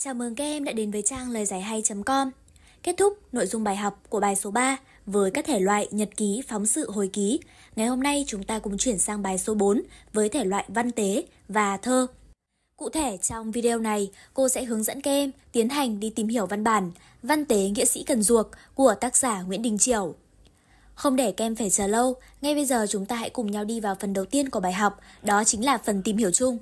Chào mừng các em đã đến với trang lời giải hay.com. Kết thúc nội dung bài học của bài số 3 với các thể loại nhật ký, phóng sự, hồi ký. Ngày hôm nay chúng ta cùng chuyển sang bài số 4 với thể loại văn tế và thơ. Cụ thể trong video này, cô sẽ hướng dẫn các em tiến hành đi tìm hiểu văn bản Văn tế nghĩa sĩ cần duộc của tác giả Nguyễn Đình Chiểu. Không để kem phải chờ lâu, ngay bây giờ chúng ta hãy cùng nhau đi vào phần đầu tiên của bài học, đó chính là phần tìm hiểu chung.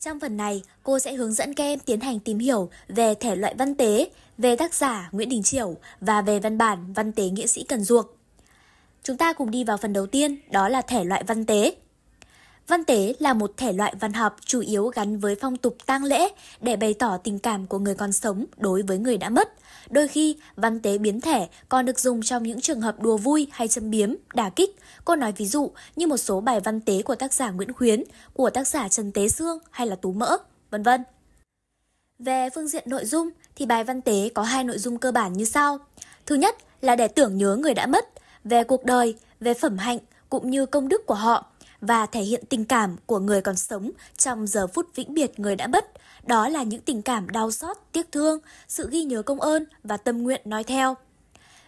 Trong phần này, cô sẽ hướng dẫn các em tiến hành tìm hiểu về thể loại văn tế, về tác giả Nguyễn Đình Chiểu và về văn bản văn tế nghĩa sĩ Cần Duộc. Chúng ta cùng đi vào phần đầu tiên, đó là thể loại văn tế. Văn tế là một thể loại văn học chủ yếu gắn với phong tục tang lễ để bày tỏ tình cảm của người còn sống đối với người đã mất. Đôi khi, văn tế biến thể còn được dùng trong những trường hợp đùa vui hay châm biếm, đả kích. Cô nói ví dụ như một số bài văn tế của tác giả Nguyễn Khuyến, của tác giả Trần Tế Sương hay là Tú Mỡ, vân vân. Về phương diện nội dung thì bài văn tế có hai nội dung cơ bản như sau. Thứ nhất là để tưởng nhớ người đã mất, về cuộc đời, về phẩm hạnh cũng như công đức của họ – và thể hiện tình cảm của người còn sống trong giờ phút vĩnh biệt người đã mất. Đó là những tình cảm đau xót, tiếc thương, sự ghi nhớ công ơn và tâm nguyện nói theo.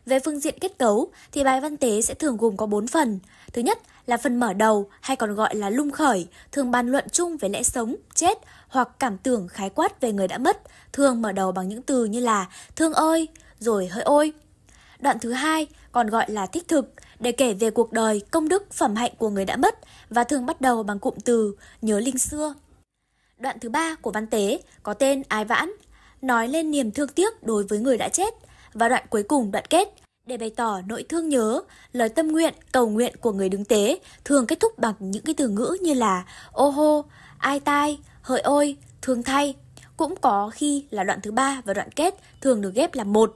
Về phương diện kết cấu thì bài văn tế sẽ thường gồm có 4 phần. Thứ nhất là phần mở đầu hay còn gọi là lung khởi, thường bàn luận chung về lẽ sống, chết hoặc cảm tưởng khái quát về người đã mất, thường mở đầu bằng những từ như là thương ơi, rồi hỡi ôi. Đoạn thứ hai còn gọi là thích thực, để kể về cuộc đời, công đức, phẩm hạnh của người đã mất và thường bắt đầu bằng cụm từ nhớ linh xưa. Đoạn thứ ba của văn tế có tên Ái Vãn, nói lên niềm thương tiếc đối với người đã chết và đoạn cuối cùng đoạn kết để bày tỏ nỗi thương nhớ, lời tâm nguyện, cầu nguyện của người đứng tế thường kết thúc bằng những cái từ ngữ như là ô hô, ai tai, hợi ôi, thương thay. Cũng có khi là đoạn thứ ba và đoạn kết thường được ghép làm một.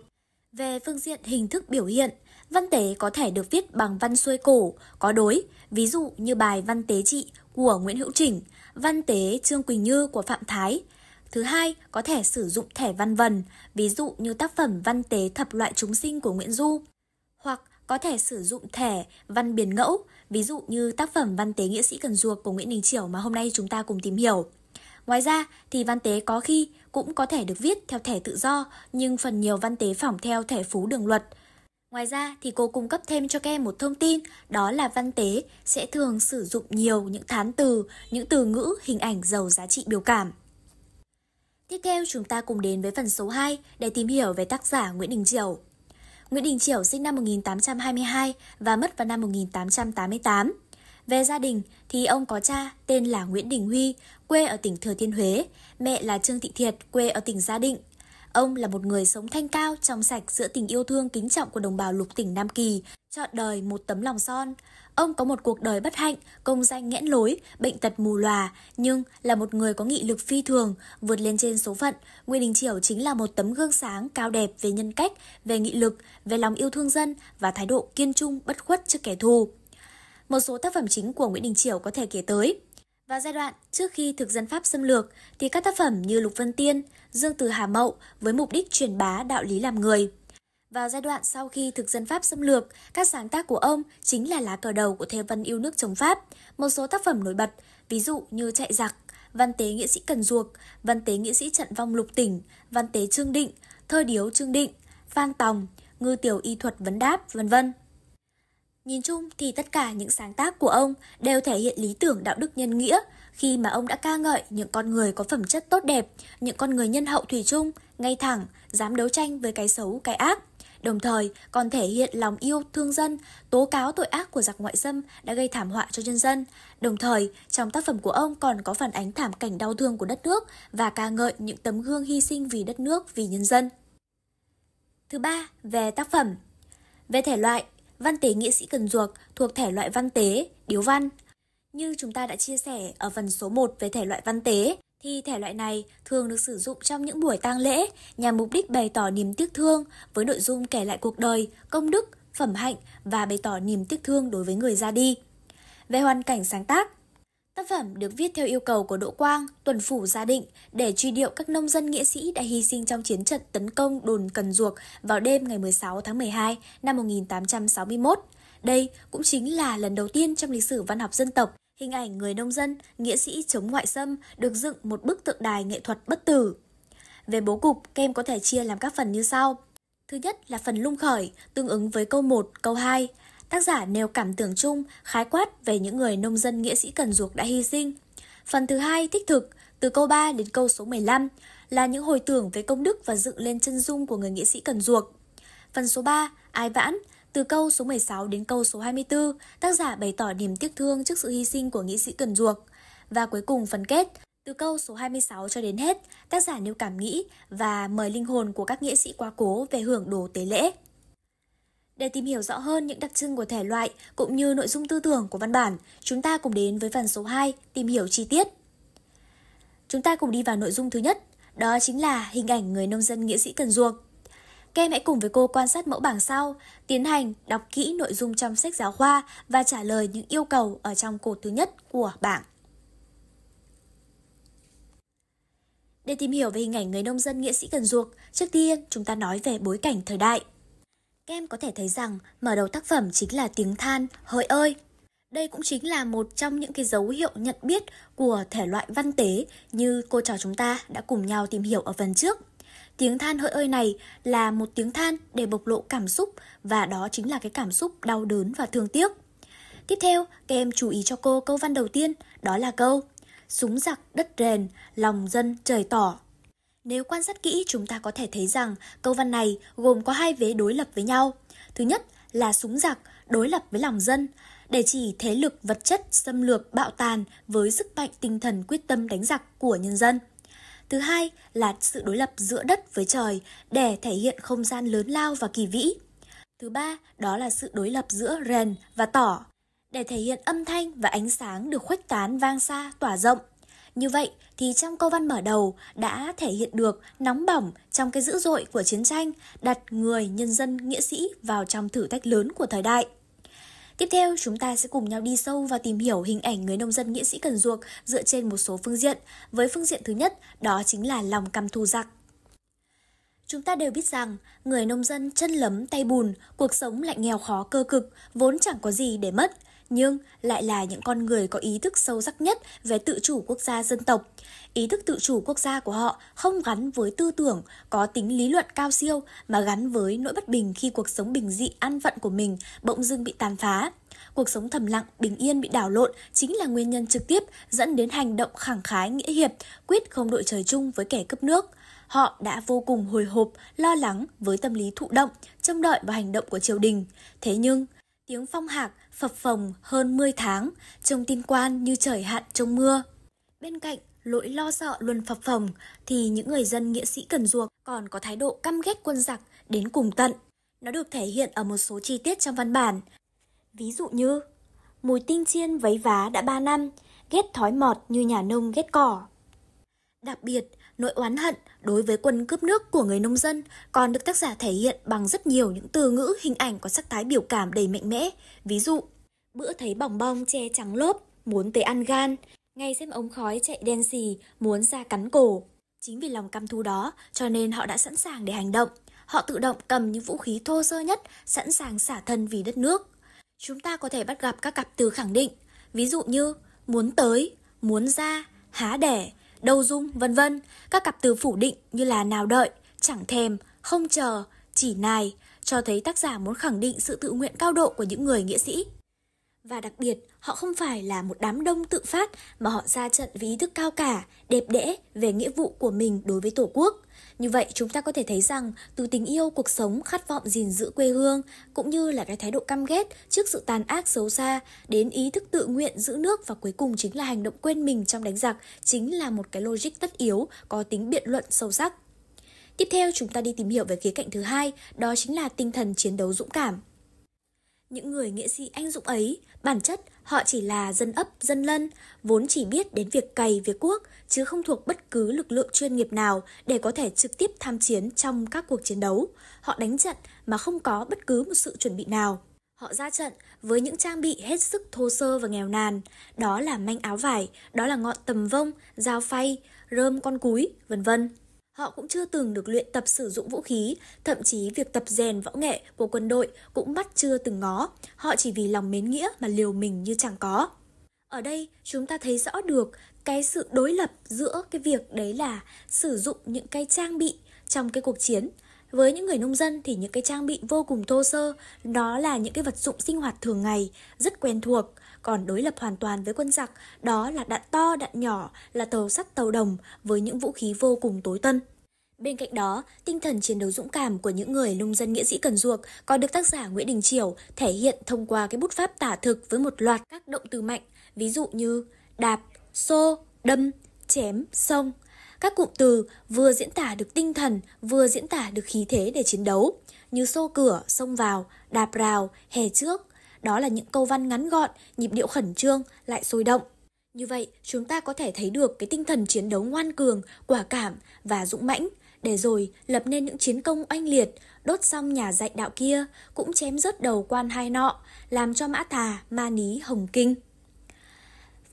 Về phương diện hình thức biểu hiện, Văn tế có thể được viết bằng văn xuôi cổ, có đối, ví dụ như bài Văn tế trị của Nguyễn Hữu trình Văn tế Trương Quỳnh Như của Phạm Thái. Thứ hai, có thể sử dụng thẻ văn vần, ví dụ như tác phẩm Văn tế thập loại chúng sinh của Nguyễn Du. Hoặc có thể sử dụng thẻ văn biển ngẫu, ví dụ như tác phẩm Văn tế nghĩa sĩ Cần Duộc của Nguyễn Đình Chiểu mà hôm nay chúng ta cùng tìm hiểu. Ngoài ra thì văn tế có khi cũng có thể được viết theo thẻ tự do, nhưng phần nhiều văn tế phỏng theo thẻ phú đường luật, Ngoài ra thì cô cung cấp thêm cho các em một thông tin, đó là văn tế sẽ thường sử dụng nhiều những thán từ, những từ ngữ, hình ảnh giàu giá trị biểu cảm. Tiếp theo chúng ta cùng đến với phần số 2 để tìm hiểu về tác giả Nguyễn Đình triều Nguyễn Đình triều sinh năm 1822 và mất vào năm 1888. Về gia đình thì ông có cha tên là Nguyễn Đình Huy, quê ở tỉnh Thừa Thiên Huế, mẹ là Trương Thị Thiệt, quê ở tỉnh Gia Định, Ông là một người sống thanh cao, trong sạch giữa tình yêu thương kính trọng của đồng bào lục tỉnh Nam Kỳ, chọn đời một tấm lòng son. Ông có một cuộc đời bất hạnh, công danh nghẽn lối, bệnh tật mù lòa, nhưng là một người có nghị lực phi thường, vượt lên trên số phận. Nguyễn Đình Chiểu chính là một tấm gương sáng cao đẹp về nhân cách, về nghị lực, về lòng yêu thương dân và thái độ kiên trung bất khuất trước kẻ thù. Một số tác phẩm chính của Nguyễn Đình Chiểu có thể kể tới vào giai đoạn trước khi thực dân Pháp xâm lược thì các tác phẩm như Lục Vân Tiên, Dương Từ Hà Mậu với mục đích truyền bá đạo lý làm người. Vào giai đoạn sau khi thực dân Pháp xâm lược, các sáng tác của ông chính là lá cờ đầu của thế văn yêu nước chống Pháp. Một số tác phẩm nổi bật, ví dụ như Chạy giặc, Văn tế nghĩa sĩ Cần Duộc, Văn tế nghĩa sĩ Trận Vong Lục Tỉnh, Văn tế Trương Định, Thơ điếu Trương Định, Phan Tòng, Ngư tiểu y thuật vấn đáp, vân vân. Nhìn chung thì tất cả những sáng tác của ông đều thể hiện lý tưởng đạo đức nhân nghĩa khi mà ông đã ca ngợi những con người có phẩm chất tốt đẹp, những con người nhân hậu thủy chung, ngay thẳng, dám đấu tranh với cái xấu, cái ác. Đồng thời còn thể hiện lòng yêu thương dân, tố cáo tội ác của giặc ngoại xâm đã gây thảm họa cho nhân dân. Đồng thời, trong tác phẩm của ông còn có phản ánh thảm cảnh đau thương của đất nước và ca ngợi những tấm gương hy sinh vì đất nước, vì nhân dân. Thứ ba, về tác phẩm. Về thể loại, Văn tế nghĩa sĩ cần duộc thuộc thể loại văn tế, điếu văn. Như chúng ta đã chia sẻ ở phần số 1 về thể loại văn tế, thì thể loại này thường được sử dụng trong những buổi tang lễ nhằm mục đích bày tỏ niềm tiếc thương với nội dung kể lại cuộc đời, công đức, phẩm hạnh và bày tỏ niềm tiếc thương đối với người ra đi. Về hoàn cảnh sáng tác, Tác phẩm được viết theo yêu cầu của Đỗ Quang, tuần phủ gia định để truy điệu các nông dân nghĩa sĩ đã hy sinh trong chiến trận tấn công đồn Cần Duộc vào đêm ngày 16 tháng 12 năm 1861. Đây cũng chính là lần đầu tiên trong lịch sử văn học dân tộc, hình ảnh người nông dân, nghĩa sĩ chống ngoại xâm được dựng một bức tượng đài nghệ thuật bất tử. Về bố cục, kem có thể chia làm các phần như sau. Thứ nhất là phần lung khởi, tương ứng với câu 1, câu 2 tác giả nêu cảm tưởng chung, khái quát về những người nông dân nghĩa sĩ cần ruộc đã hy sinh. Phần thứ hai thích thực, từ câu 3 đến câu số 15 là những hồi tưởng về công đức và dựng lên chân dung của người nghĩa sĩ cần ruộc. Phần số 3, Ai vãn, từ câu số 16 đến câu số 24, tác giả bày tỏ niềm tiếc thương trước sự hy sinh của nghĩa sĩ cần ruộc. Và cuối cùng phần kết, từ câu số 26 cho đến hết, tác giả nêu cảm nghĩ và mời linh hồn của các nghĩa sĩ quá cố về hưởng đồ tế lễ. Để tìm hiểu rõ hơn những đặc trưng của thể loại cũng như nội dung tư tưởng của văn bản, chúng ta cùng đến với phần số 2, tìm hiểu chi tiết. Chúng ta cùng đi vào nội dung thứ nhất, đó chính là hình ảnh người nông dân nghĩa sĩ cần duộc. Các hãy cùng với cô quan sát mẫu bảng sau, tiến hành đọc kỹ nội dung trong sách giáo khoa và trả lời những yêu cầu ở trong cột thứ nhất của bảng. Để tìm hiểu về hình ảnh người nông dân nghĩa sĩ Cần Duộc, trước tiên chúng ta nói về bối cảnh thời đại. Các em có thể thấy rằng mở đầu tác phẩm chính là tiếng than, hỡi ơi. Đây cũng chính là một trong những cái dấu hiệu nhận biết của thể loại văn tế như cô trò chúng ta đã cùng nhau tìm hiểu ở phần trước. Tiếng than hỡi ơi này là một tiếng than để bộc lộ cảm xúc và đó chính là cái cảm xúc đau đớn và thương tiếc. Tiếp theo, các em chú ý cho cô câu văn đầu tiên, đó là câu Súng giặc đất rèn, lòng dân trời tỏ nếu quan sát kỹ chúng ta có thể thấy rằng câu văn này gồm có hai vế đối lập với nhau. Thứ nhất là súng giặc đối lập với lòng dân, để chỉ thế lực vật chất xâm lược bạo tàn với sức mạnh tinh thần quyết tâm đánh giặc của nhân dân. Thứ hai là sự đối lập giữa đất với trời để thể hiện không gian lớn lao và kỳ vĩ. Thứ ba đó là sự đối lập giữa rèn và tỏ để thể hiện âm thanh và ánh sáng được khuếch tán vang xa tỏa rộng. Như vậy thì trong câu văn mở đầu đã thể hiện được nóng bỏng trong cái dữ dội của chiến tranh đặt người nhân dân nghĩa sĩ vào trong thử thách lớn của thời đại. Tiếp theo, chúng ta sẽ cùng nhau đi sâu và tìm hiểu hình ảnh người nông dân nghĩa sĩ cần duộc dựa trên một số phương diện. Với phương diện thứ nhất, đó chính là lòng căm thù giặc. Chúng ta đều biết rằng, người nông dân chân lấm tay bùn, cuộc sống lại nghèo khó cơ cực, vốn chẳng có gì để mất – nhưng lại là những con người có ý thức sâu sắc nhất về tự chủ quốc gia dân tộc. Ý thức tự chủ quốc gia của họ không gắn với tư tưởng có tính lý luận cao siêu mà gắn với nỗi bất bình khi cuộc sống bình dị an phận của mình bỗng dưng bị tàn phá. Cuộc sống thầm lặng, bình yên bị đảo lộn chính là nguyên nhân trực tiếp dẫn đến hành động khẳng khái nghĩa hiệp, quyết không đội trời chung với kẻ cướp nước họ đã vô cùng hồi hộp, lo lắng với tâm lý thụ động, trông đợi vào hành động của triều đình. Thế nhưng, Tiếng phong hạc phập phồng hơn 10 tháng, trông tin quan như trời hạn trong mưa. Bên cạnh, lỗi lo sợ luôn phập phồng thì những người dân nghĩa sĩ cần duộc còn có thái độ căm ghét quân giặc đến cùng tận. Nó được thể hiện ở một số chi tiết trong văn bản. Ví dụ như, mùi tinh chiên vấy vá đã 3 năm, ghét thói mọt như nhà nông ghét cỏ. Đặc biệt, Nỗi oán hận đối với quân cướp nước của người nông dân còn được tác giả thể hiện bằng rất nhiều những từ ngữ, hình ảnh có sắc thái biểu cảm đầy mạnh mẽ. Ví dụ, bữa thấy bỏng bong che trắng lốp, muốn tới ăn gan, ngay xem ống khói chạy đen xì, muốn ra cắn cổ. Chính vì lòng căm thú đó, cho nên họ đã sẵn sàng để hành động. Họ tự động cầm những vũ khí thô sơ nhất, sẵn sàng xả thân vì đất nước. Chúng ta có thể bắt gặp các cặp từ khẳng định, ví dụ như muốn tới, muốn ra, há đẻ, đâu dung, vân vân. Các cặp từ phủ định như là nào đợi, chẳng thèm, không chờ, chỉ nài, cho thấy tác giả muốn khẳng định sự tự nguyện cao độ của những người nghĩa sĩ. Và đặc biệt, họ không phải là một đám đông tự phát mà họ ra trận với ý thức cao cả, đẹp đẽ về nghĩa vụ của mình đối với Tổ quốc. Như vậy chúng ta có thể thấy rằng từ tình yêu, cuộc sống, khát vọng gìn giữ quê hương cũng như là cái thái độ căm ghét trước sự tàn ác xấu xa đến ý thức tự nguyện giữ nước và cuối cùng chính là hành động quên mình trong đánh giặc chính là một cái logic tất yếu có tính biện luận sâu sắc. Tiếp theo chúng ta đi tìm hiểu về khía cạnh thứ hai, đó chính là tinh thần chiến đấu dũng cảm những người nghệ sĩ anh dũng ấy, bản chất họ chỉ là dân ấp, dân lân, vốn chỉ biết đến việc cày, việc cuốc, chứ không thuộc bất cứ lực lượng chuyên nghiệp nào để có thể trực tiếp tham chiến trong các cuộc chiến đấu. Họ đánh trận mà không có bất cứ một sự chuẩn bị nào. Họ ra trận với những trang bị hết sức thô sơ và nghèo nàn, đó là manh áo vải, đó là ngọn tầm vông, dao phay, rơm con cúi, vân vân. Họ cũng chưa từng được luyện tập sử dụng vũ khí, thậm chí việc tập rèn võ nghệ của quân đội cũng bắt chưa từng ngó, họ chỉ vì lòng mến nghĩa mà liều mình như chẳng có. Ở đây chúng ta thấy rõ được cái sự đối lập giữa cái việc đấy là sử dụng những cái trang bị trong cái cuộc chiến với những người nông dân thì những cái trang bị vô cùng thô sơ, đó là những cái vật dụng sinh hoạt thường ngày, rất quen thuộc. Còn đối lập hoàn toàn với quân giặc, đó là đạn to, đạn nhỏ, là tàu sắt tàu đồng với những vũ khí vô cùng tối tân. Bên cạnh đó, tinh thần chiến đấu dũng cảm của những người nông dân nghĩa sĩ cần duộc còn được tác giả Nguyễn Đình Triều thể hiện thông qua cái bút pháp tả thực với một loạt các động từ mạnh, ví dụ như đạp, xô, đâm, chém, sông, các cụm từ vừa diễn tả được tinh thần, vừa diễn tả được khí thế để chiến đấu, như xô cửa, xông vào, đạp rào, hè trước. Đó là những câu văn ngắn gọn, nhịp điệu khẩn trương, lại sôi động. Như vậy, chúng ta có thể thấy được cái tinh thần chiến đấu ngoan cường, quả cảm và dũng mãnh, để rồi lập nên những chiến công oanh liệt, đốt xong nhà dạy đạo kia, cũng chém rớt đầu quan hai nọ, làm cho mã thà, ma ní, hồng kinh.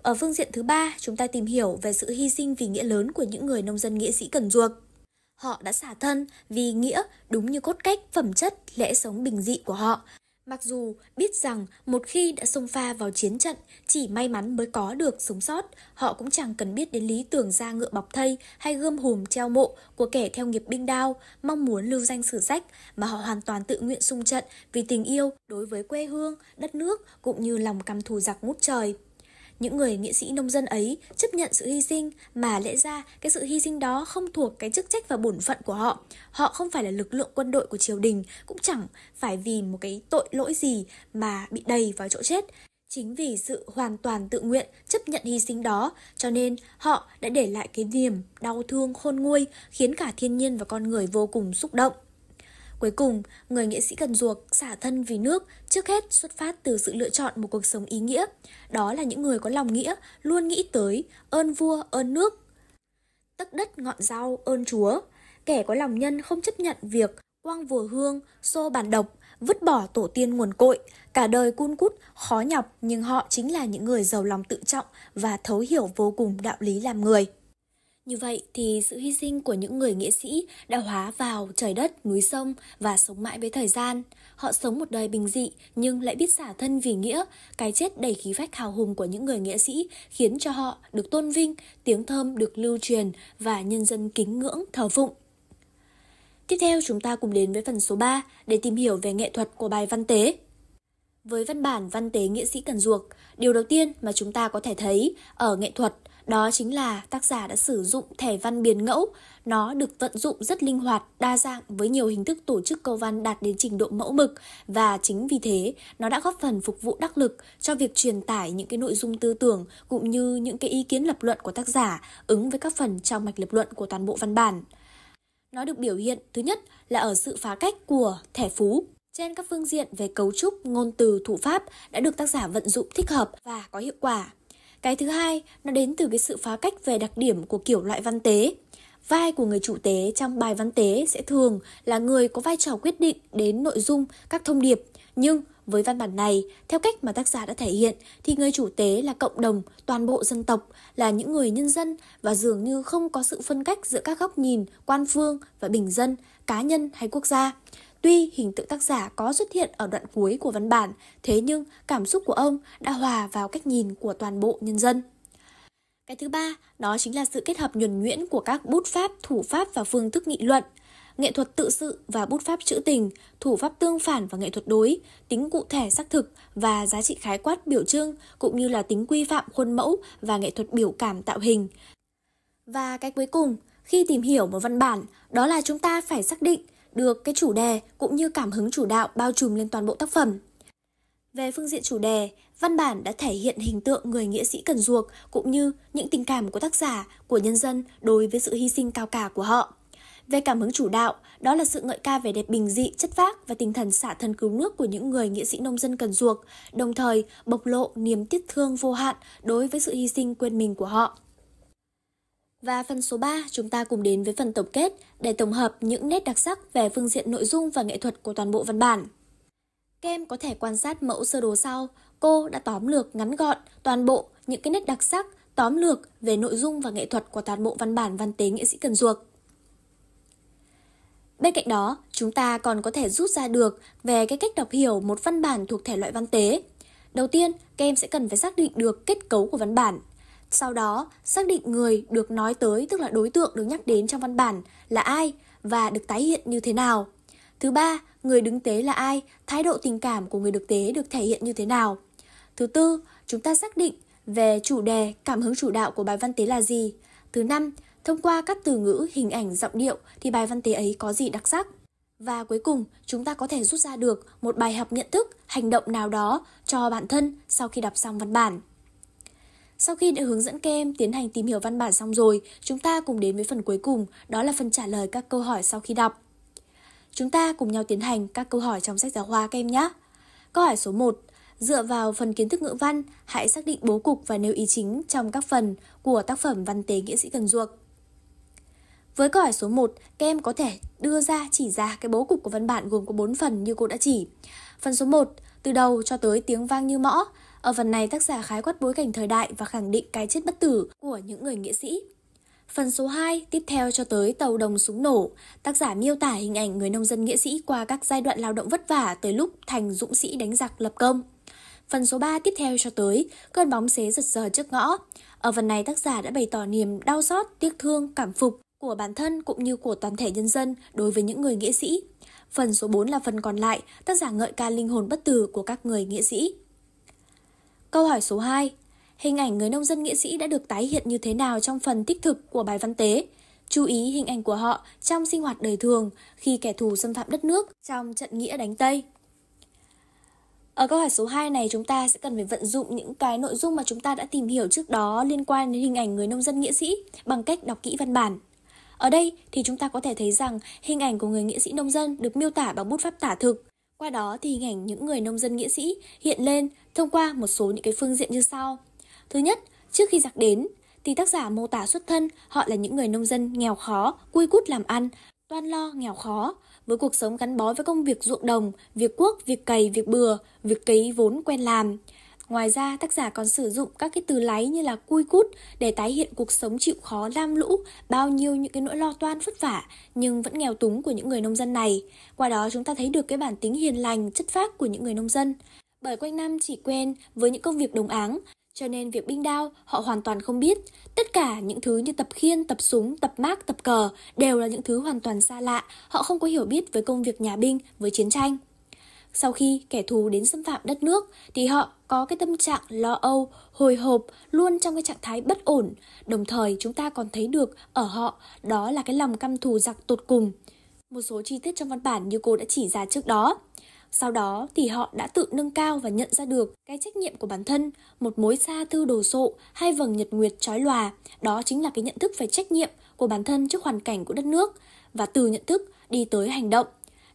Ở phương diện thứ ba, chúng ta tìm hiểu về sự hy sinh vì nghĩa lớn của những người nông dân nghĩa sĩ cần duộc. Họ đã xả thân vì nghĩa đúng như cốt cách, phẩm chất, lẽ sống bình dị của họ. Mặc dù biết rằng một khi đã xông pha vào chiến trận, chỉ may mắn mới có được sống sót, họ cũng chẳng cần biết đến lý tưởng ra ngựa bọc thây hay gươm hùm treo mộ của kẻ theo nghiệp binh đao, mong muốn lưu danh sử sách, mà họ hoàn toàn tự nguyện xung trận vì tình yêu đối với quê hương, đất nước cũng như lòng căm thù giặc ngút trời. Những người nghệ sĩ nông dân ấy chấp nhận sự hy sinh mà lẽ ra cái sự hy sinh đó không thuộc cái chức trách và bổn phận của họ. Họ không phải là lực lượng quân đội của triều đình, cũng chẳng phải vì một cái tội lỗi gì mà bị đầy vào chỗ chết. Chính vì sự hoàn toàn tự nguyện chấp nhận hy sinh đó, cho nên họ đã để lại cái niềm đau thương khôn nguôi khiến cả thiên nhiên và con người vô cùng xúc động. Cuối cùng, người nghệ sĩ cần ruột, xả thân vì nước trước hết xuất phát từ sự lựa chọn một cuộc sống ý nghĩa. Đó là những người có lòng nghĩa, luôn nghĩ tới ơn vua, ơn nước. Tất đất ngọn rau, ơn Chúa. Kẻ có lòng nhân không chấp nhận việc quang vùa hương, xô bản độc, vứt bỏ tổ tiên nguồn cội. Cả đời cun cút, khó nhọc nhưng họ chính là những người giàu lòng tự trọng và thấu hiểu vô cùng đạo lý làm người. Như vậy thì sự hy sinh của những người nghệ sĩ đã hóa vào trời đất, núi sông và sống mãi với thời gian. Họ sống một đời bình dị nhưng lại biết xả thân vì nghĩa, cái chết đầy khí phách hào hùng của những người nghệ sĩ khiến cho họ được tôn vinh, tiếng thơm được lưu truyền và nhân dân kính ngưỡng thờ phụng. Tiếp theo chúng ta cùng đến với phần số 3 để tìm hiểu về nghệ thuật của bài văn tế. Với văn bản văn tế nghệ sĩ Cần Duộc, điều đầu tiên mà chúng ta có thể thấy ở nghệ thuật đó chính là tác giả đã sử dụng thẻ văn biến ngẫu, nó được tận dụng rất linh hoạt, đa dạng với nhiều hình thức tổ chức câu văn đạt đến trình độ mẫu mực và chính vì thế nó đã góp phần phục vụ đắc lực cho việc truyền tải những cái nội dung tư tưởng cũng như những cái ý kiến lập luận của tác giả ứng với các phần trong mạch lập luận của toàn bộ văn bản. Nó được biểu hiện thứ nhất là ở sự phá cách của thẻ phú trên các phương diện về cấu trúc, ngôn từ, thủ pháp đã được tác giả vận dụng thích hợp và có hiệu quả. Cái thứ hai, nó đến từ cái sự phá cách về đặc điểm của kiểu loại văn tế. Vai của người chủ tế trong bài văn tế sẽ thường là người có vai trò quyết định đến nội dung các thông điệp, nhưng với văn bản này, theo cách mà tác giả đã thể hiện thì người chủ tế là cộng đồng, toàn bộ dân tộc, là những người nhân dân và dường như không có sự phân cách giữa các góc nhìn, quan phương và bình dân, cá nhân hay quốc gia. Tuy hình tượng tác giả có xuất hiện ở đoạn cuối của văn bản, thế nhưng cảm xúc của ông đã hòa vào cách nhìn của toàn bộ nhân dân. Cái thứ ba, đó chính là sự kết hợp nhuần nhuyễn của các bút pháp, thủ pháp và phương thức nghị luận. Nghệ thuật tự sự và bút pháp trữ tình, thủ pháp tương phản và nghệ thuật đối, tính cụ thể xác thực và giá trị khái quát biểu trưng cũng như là tính quy phạm khuôn mẫu và nghệ thuật biểu cảm tạo hình. Và cái cuối cùng, khi tìm hiểu một văn bản, đó là chúng ta phải xác định được cái chủ đề cũng như cảm hứng chủ đạo bao trùm lên toàn bộ tác phẩm. Về phương diện chủ đề, văn bản đã thể hiện hình tượng người nghĩa sĩ cần ruộc cũng như những tình cảm của tác giả, của nhân dân đối với sự hy sinh cao cả của họ. Về cảm hứng chủ đạo, đó là sự ngợi ca vẻ đẹp bình dị, chất phác và tinh thần xả thân cứu nước của những người nghĩa sĩ nông dân cần ruộc, đồng thời bộc lộ niềm tiếc thương vô hạn đối với sự hy sinh quên mình của họ. Và phần số 3, chúng ta cùng đến với phần tổng kết để tổng hợp những nét đặc sắc về phương diện nội dung và nghệ thuật của toàn bộ văn bản. Các em có thể quan sát mẫu sơ đồ sau, cô đã tóm lược ngắn gọn toàn bộ những cái nét đặc sắc tóm lược về nội dung và nghệ thuật của toàn bộ văn bản văn tế nghệ sĩ Cần Duộc. Bên cạnh đó, chúng ta còn có thể rút ra được về cái cách đọc hiểu một văn bản thuộc thể loại văn tế. Đầu tiên, các em sẽ cần phải xác định được kết cấu của văn bản – sau đó, xác định người được nói tới tức là đối tượng được nhắc đến trong văn bản là ai và được tái hiện như thế nào. Thứ ba, người đứng tế là ai, thái độ tình cảm của người được tế được thể hiện như thế nào. Thứ tư, chúng ta xác định về chủ đề, cảm hứng chủ đạo của bài văn tế là gì. Thứ năm, thông qua các từ ngữ, hình ảnh, giọng điệu thì bài văn tế ấy có gì đặc sắc. Và cuối cùng, chúng ta có thể rút ra được một bài học nhận thức, hành động nào đó cho bản thân sau khi đọc xong văn bản. Sau khi đã hướng dẫn các em tiến hành tìm hiểu văn bản xong rồi, chúng ta cùng đến với phần cuối cùng, đó là phần trả lời các câu hỏi sau khi đọc. Chúng ta cùng nhau tiến hành các câu hỏi trong sách giáo khoa các em nhé. Câu hỏi số 1. Dựa vào phần kiến thức ngữ văn, hãy xác định bố cục và nêu ý chính trong các phần của tác phẩm Văn tế nghĩa sĩ Cần Duộc. Với câu hỏi số 1, các em có thể đưa ra chỉ ra cái bố cục của văn bản gồm có 4 phần như cô đã chỉ. Phần số 1, từ đầu cho tới tiếng vang như mõ, ở phần này tác giả khái quát bối cảnh thời đại và khẳng định cái chết bất tử của những người nghĩa sĩ. Phần số 2 tiếp theo cho tới tàu đồng súng nổ, tác giả miêu tả hình ảnh người nông dân nghĩa sĩ qua các giai đoạn lao động vất vả tới lúc thành dũng sĩ đánh giặc lập công. Phần số 3 tiếp theo cho tới cơn bóng xế giật giờ trước ngõ. Ở phần này tác giả đã bày tỏ niềm đau xót, tiếc thương, cảm phục của bản thân cũng như của toàn thể nhân dân đối với những người nghĩa sĩ. Phần số 4 là phần còn lại, tác giả ngợi ca linh hồn bất tử của các người nghĩa sĩ. Câu hỏi số 2. Hình ảnh người nông dân nghĩa sĩ đã được tái hiện như thế nào trong phần tích thực của bài văn tế? Chú ý hình ảnh của họ trong sinh hoạt đời thường khi kẻ thù xâm phạm đất nước trong trận nghĩa đánh Tây. Ở câu hỏi số 2 này chúng ta sẽ cần phải vận dụng những cái nội dung mà chúng ta đã tìm hiểu trước đó liên quan đến hình ảnh người nông dân nghĩa sĩ bằng cách đọc kỹ văn bản. Ở đây thì chúng ta có thể thấy rằng hình ảnh của người nghĩa sĩ nông dân được miêu tả bằng bút pháp tả thực, qua đó thì hình ảnh những người nông dân nghĩa sĩ hiện lên thông qua một số những cái phương diện như sau. Thứ nhất, trước khi giặc đến thì tác giả mô tả xuất thân họ là những người nông dân nghèo khó, cui cút làm ăn, toan lo nghèo khó, với cuộc sống gắn bó với công việc ruộng đồng, việc cuốc, việc cày, việc bừa, việc cấy vốn quen làm. Ngoài ra, tác giả còn sử dụng các cái từ láy như là cui cút để tái hiện cuộc sống chịu khó lam lũ, bao nhiêu những cái nỗi lo toan vất vả nhưng vẫn nghèo túng của những người nông dân này. Qua đó chúng ta thấy được cái bản tính hiền lành, chất phác của những người nông dân. Bởi quanh năm chỉ quen với những công việc đồng áng, cho nên việc binh đao họ hoàn toàn không biết. Tất cả những thứ như tập khiên, tập súng, tập mác, tập cờ đều là những thứ hoàn toàn xa lạ, họ không có hiểu biết với công việc nhà binh, với chiến tranh. Sau khi kẻ thù đến xâm phạm đất nước thì họ có cái tâm trạng lo âu, hồi hộp, luôn trong cái trạng thái bất ổn. Đồng thời chúng ta còn thấy được ở họ đó là cái lòng căm thù giặc tột cùng. Một số chi tiết trong văn bản như cô đã chỉ ra trước đó. Sau đó thì họ đã tự nâng cao và nhận ra được cái trách nhiệm của bản thân, một mối xa thư đồ sộ, hai vầng nhật nguyệt trói lòa. Đó chính là cái nhận thức về trách nhiệm của bản thân trước hoàn cảnh của đất nước và từ nhận thức đi tới hành động.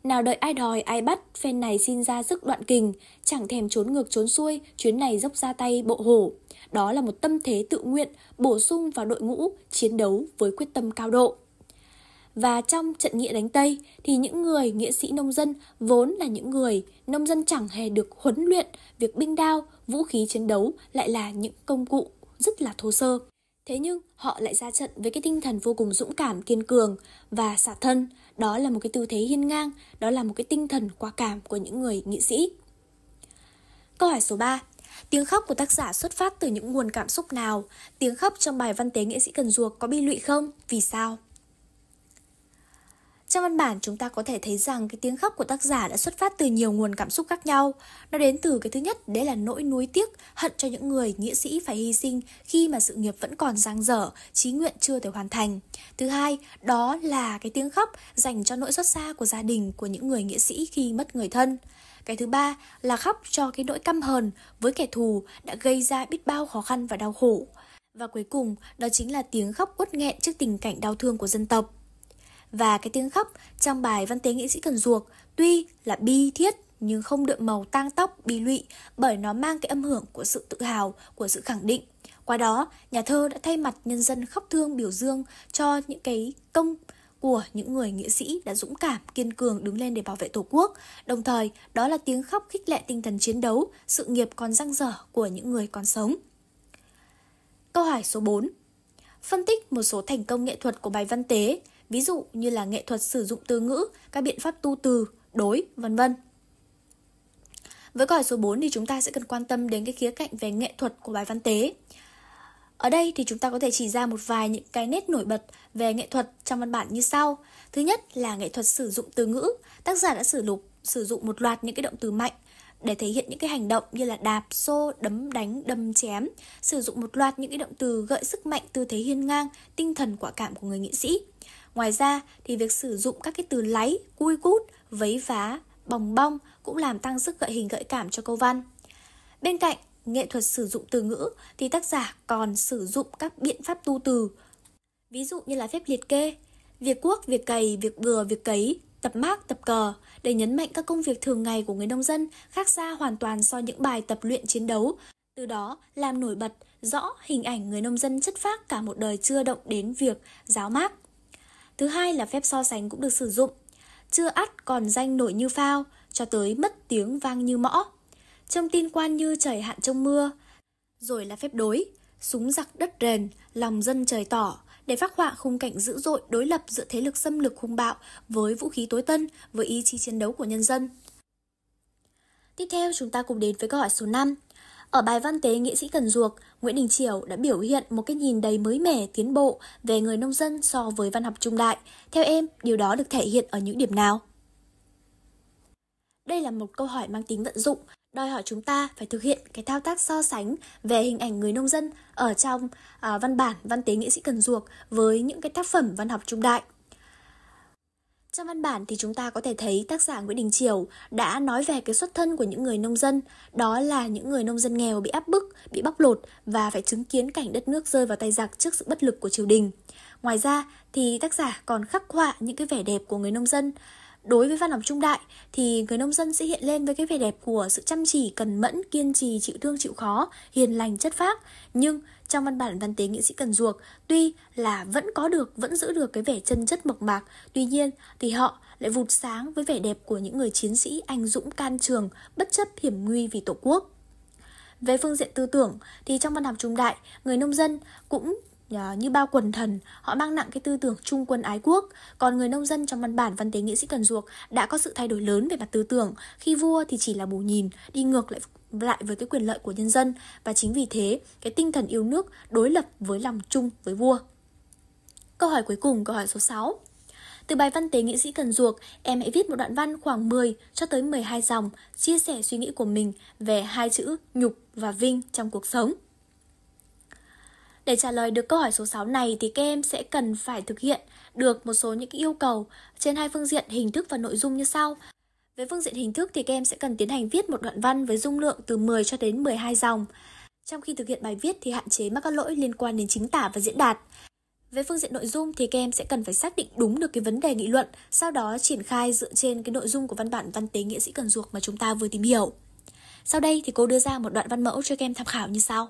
Nào đợi ai đòi ai bắt, phen này xin ra sức đoạn kình, chẳng thèm trốn ngược trốn xuôi, chuyến này dốc ra tay bộ hổ. Đó là một tâm thế tự nguyện, bổ sung vào đội ngũ, chiến đấu với quyết tâm cao độ. Và trong trận nghĩa đánh Tây thì những người nghĩa sĩ nông dân vốn là những người nông dân chẳng hề được huấn luyện, việc binh đao, vũ khí chiến đấu lại là những công cụ rất là thô sơ. Thế nhưng họ lại ra trận với cái tinh thần vô cùng dũng cảm kiên cường và xả thân, đó là một cái tư thế hiên ngang, đó là một cái tinh thần quả cảm của những người nghệ sĩ. Câu hỏi số 3. Tiếng khóc của tác giả xuất phát từ những nguồn cảm xúc nào? Tiếng khóc trong bài văn tế nghệ sĩ Cần ruột có bi lụy không? Vì sao? Trong văn bản chúng ta có thể thấy rằng cái tiếng khóc của tác giả đã xuất phát từ nhiều nguồn cảm xúc khác nhau. Nó đến từ cái thứ nhất đấy là nỗi nuối tiếc, hận cho những người nghĩa sĩ phải hy sinh khi mà sự nghiệp vẫn còn dang dở, trí nguyện chưa thể hoàn thành. Thứ hai, đó là cái tiếng khóc dành cho nỗi xót xa của gia đình của những người nghĩa sĩ khi mất người thân. Cái thứ ba là khóc cho cái nỗi căm hờn với kẻ thù đã gây ra biết bao khó khăn và đau khổ. Và cuối cùng, đó chính là tiếng khóc uất nghẹn trước tình cảnh đau thương của dân tộc và cái tiếng khóc trong bài văn tế nghệ sĩ Cần Duộc tuy là bi thiết nhưng không đượm màu tang tóc bi lụy bởi nó mang cái âm hưởng của sự tự hào, của sự khẳng định. Qua đó, nhà thơ đã thay mặt nhân dân khóc thương biểu dương cho những cái công của những người nghệ sĩ đã dũng cảm, kiên cường đứng lên để bảo vệ Tổ quốc. Đồng thời, đó là tiếng khóc khích lệ tinh thần chiến đấu, sự nghiệp còn dang dở của những người còn sống. Câu hỏi số 4 Phân tích một số thành công nghệ thuật của bài văn tế ví dụ như là nghệ thuật sử dụng từ ngữ, các biện pháp tu từ, đối, vân vân. Với câu hỏi số 4 thì chúng ta sẽ cần quan tâm đến cái khía cạnh về nghệ thuật của bài văn tế. Ở đây thì chúng ta có thể chỉ ra một vài những cái nét nổi bật về nghệ thuật trong văn bản như sau. Thứ nhất là nghệ thuật sử dụng từ ngữ, tác giả đã sử dụng sử dụng một loạt những cái động từ mạnh để thể hiện những cái hành động như là đạp, xô, đấm, đánh, đâm, chém, sử dụng một loạt những cái động từ gợi sức mạnh tư thế hiên ngang, tinh thần quả cảm của người nghệ sĩ. Ngoài ra thì việc sử dụng các cái từ láy, cui cút, vấy vá, bòng bong cũng làm tăng sức gợi hình gợi cảm cho câu văn. Bên cạnh nghệ thuật sử dụng từ ngữ thì tác giả còn sử dụng các biện pháp tu từ. Ví dụ như là phép liệt kê, việc cuốc, việc cày, việc bừa, việc cấy, tập mác, tập cờ để nhấn mạnh các công việc thường ngày của người nông dân khác xa hoàn toàn so với những bài tập luyện chiến đấu, từ đó làm nổi bật rõ hình ảnh người nông dân chất phác cả một đời chưa động đến việc giáo mác. Thứ hai là phép so sánh cũng được sử dụng. Chưa ắt còn danh nổi như phao, cho tới mất tiếng vang như mõ. Trong tin quan như trời hạn trong mưa. Rồi là phép đối, súng giặc đất rền, lòng dân trời tỏ, để phát họa khung cảnh dữ dội đối lập giữa thế lực xâm lược hung bạo với vũ khí tối tân, với ý chí chiến đấu của nhân dân. Tiếp theo chúng ta cùng đến với câu hỏi số 5. Ở bài văn tế nghệ sĩ Cần Duộc, Nguyễn Đình Chiểu đã biểu hiện một cái nhìn đầy mới mẻ tiến bộ về người nông dân so với văn học trung đại. Theo em, điều đó được thể hiện ở những điểm nào? Đây là một câu hỏi mang tính vận dụng, đòi hỏi chúng ta phải thực hiện cái thao tác so sánh về hình ảnh người nông dân ở trong à, văn bản văn tế nghệ sĩ Cần Duộc với những cái tác phẩm văn học trung đại. Trong văn bản thì chúng ta có thể thấy tác giả Nguyễn Đình Triều đã nói về cái xuất thân của những người nông dân, đó là những người nông dân nghèo bị áp bức, bị bóc lột và phải chứng kiến cảnh đất nước rơi vào tay giặc trước sự bất lực của triều đình. Ngoài ra thì tác giả còn khắc họa những cái vẻ đẹp của người nông dân, Đối với văn học trung đại thì người nông dân sẽ hiện lên với cái vẻ đẹp của sự chăm chỉ, cần mẫn, kiên trì, chịu thương chịu khó, hiền lành, chất phác. Nhưng trong văn bản văn tế nghệ sĩ Cần Duộc, tuy là vẫn có được, vẫn giữ được cái vẻ chân chất mộc mạc, tuy nhiên thì họ lại vụt sáng với vẻ đẹp của những người chiến sĩ anh dũng can trường, bất chấp hiểm nguy vì tổ quốc. Về phương diện tư tưởng thì trong văn học trung đại, người nông dân cũng Ờ, như bao quần thần, họ mang nặng cái tư tưởng trung quân ái quốc, còn người nông dân trong văn bản văn tế nghĩa sĩ Cần Duộc đã có sự thay đổi lớn về mặt tư tưởng, khi vua thì chỉ là bù nhìn, đi ngược lại lại với cái quyền lợi của nhân dân và chính vì thế cái tinh thần yêu nước đối lập với lòng chung với vua. Câu hỏi cuối cùng, câu hỏi số 6. Từ bài văn tế nghệ sĩ Cần Duộc, em hãy viết một đoạn văn khoảng 10 cho tới 12 dòng, chia sẻ suy nghĩ của mình về hai chữ nhục và vinh trong cuộc sống. Để trả lời được câu hỏi số 6 này thì các em sẽ cần phải thực hiện được một số những yêu cầu trên hai phương diện hình thức và nội dung như sau. Về phương diện hình thức thì các em sẽ cần tiến hành viết một đoạn văn với dung lượng từ 10 cho đến 12 dòng. Trong khi thực hiện bài viết thì hạn chế mắc các lỗi liên quan đến chính tả và diễn đạt. Về phương diện nội dung thì các em sẽ cần phải xác định đúng được cái vấn đề nghị luận, sau đó triển khai dựa trên cái nội dung của văn bản văn tế nghĩa sĩ cần duộc mà chúng ta vừa tìm hiểu. Sau đây thì cô đưa ra một đoạn văn mẫu cho các em tham khảo như sau.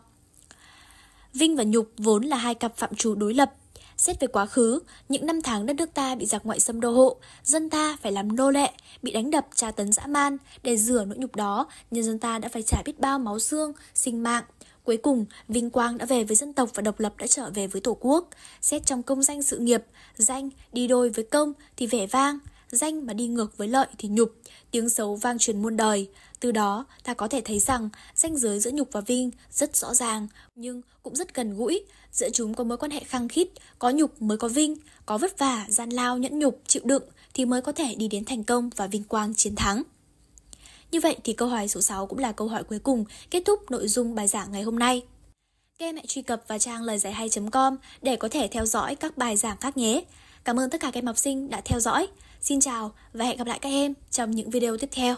Vinh và Nhục vốn là hai cặp phạm trù đối lập. Xét về quá khứ, những năm tháng đất nước ta bị giặc ngoại xâm đô hộ, dân ta phải làm nô lệ, bị đánh đập tra tấn dã man, để rửa nỗi nhục đó, nhân dân ta đã phải trả biết bao máu xương, sinh mạng. Cuối cùng, vinh quang đã về với dân tộc và độc lập đã trở về với Tổ quốc. Xét trong công danh sự nghiệp, danh đi đôi với công thì vẻ vang, danh mà đi ngược với lợi thì nhục, tiếng xấu vang truyền muôn đời. Từ đó, ta có thể thấy rằng ranh giới giữa nhục và vinh rất rõ ràng, nhưng cũng rất gần gũi. Giữa chúng có mối quan hệ khăng khít, có nhục mới có vinh, có vất vả, gian lao, nhẫn nhục, chịu đựng thì mới có thể đi đến thành công và vinh quang chiến thắng. Như vậy thì câu hỏi số 6 cũng là câu hỏi cuối cùng kết thúc nội dung bài giảng ngày hôm nay. Các em hãy truy cập vào trang lời giải hay.com để có thể theo dõi các bài giảng khác nhé. Cảm ơn tất cả các em học sinh đã theo dõi. Xin chào và hẹn gặp lại các em trong những video tiếp theo.